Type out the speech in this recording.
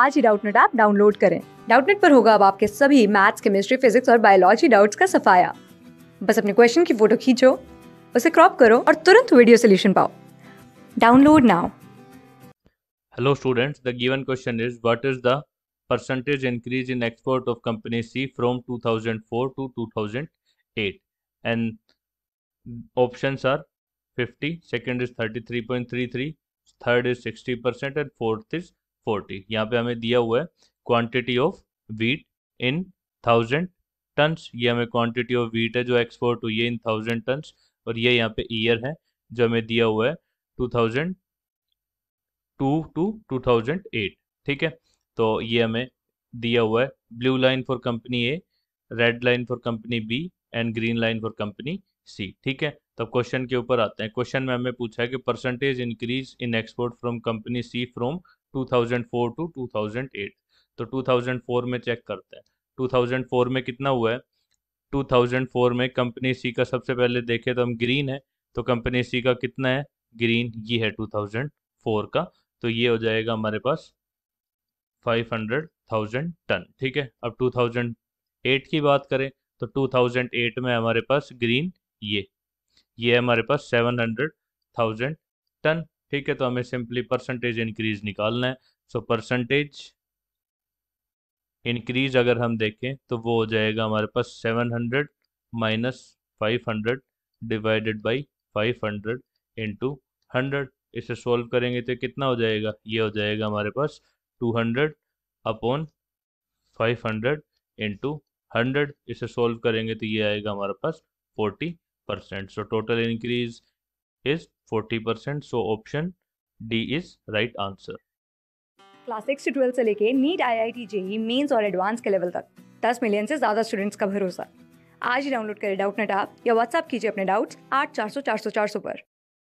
आज ही Doubtnut app download करें डाउटनेट पर होगा अब आपके सभी मैथ्स केमिस्ट्री फिजिक्स और बायोलॉजी डाउट्स का सफाया बस अपने क्वेश्चन की फोटो खींचो उसे क्रॉप करो और तुरंत वीडियो सोल्यूशन पाओ download now hello students the given question is what is the percentage increase in export of company C from 2004 to 2008 and options are 50 second is 33.33 third is 60 percent and fourth is forty यहाँ पे हमें दिया हुआ है quantity of wheat in thousand tons ये हमें quantity of wheat है जो एक्सपोर्ट हुई है इन थाउजेंड टन्स और ये यहाँ पे ईयर है जो हमें दिया हुआ है two thousand two to two thousand eight ठीक है तो ये हमें दिया हुआ है blue line for company A red line for company B and green line for company C ठीक है तब तो क्वेश्चन के ऊपर आते हैं क्वेश्चन में हमें पूछा है कि percentage increase in export from company C from 2004 to 2008 तो 2004 में चेक करते हैं 2004 में कितना हुआ है 2004 में कंपनी सी का सबसे पहले देखे तो हम ग्रीन है तो कंपनी सी का कितना है ग्रीन ये है 2004 का तो ये हो जाएगा हमारे पास 500,000 टन ठीक है अब 2008 की बात करें तो 2008 में हमारे पास ग्रीन ये ये हमारे पास 700,000 टन ठीक है तो हमें सिंपली परसेंटेज इंक्रीज निकालना है सो परसेंटेज इंक्रीज अगर हम देखें तो वो हो जाएगा हमारे पास seven hundred minus five hundred divided by five hundred into hundred इसे सॉल्व करेंगे तो कितना हो जाएगा ये हो जाएगा हमारे पास two hundred upon five hundred into hundred इसे सॉल्व करेंगे तो ये आएगा हमारे पास forty percent so total increase is 40%. So option D is right answer. Class six to twelfth से लेके NEET I I T JEE mains और एडवांस के लेवल तक 10 मिलियन से ज़्यादा स्टूडेंट्स का भरोसा आज ही डाउनलोड करें डाउट नेट या व्हाट्सअप कीजिए अपने डाउट्स आठ चार सौ चार सौ चार सौ पर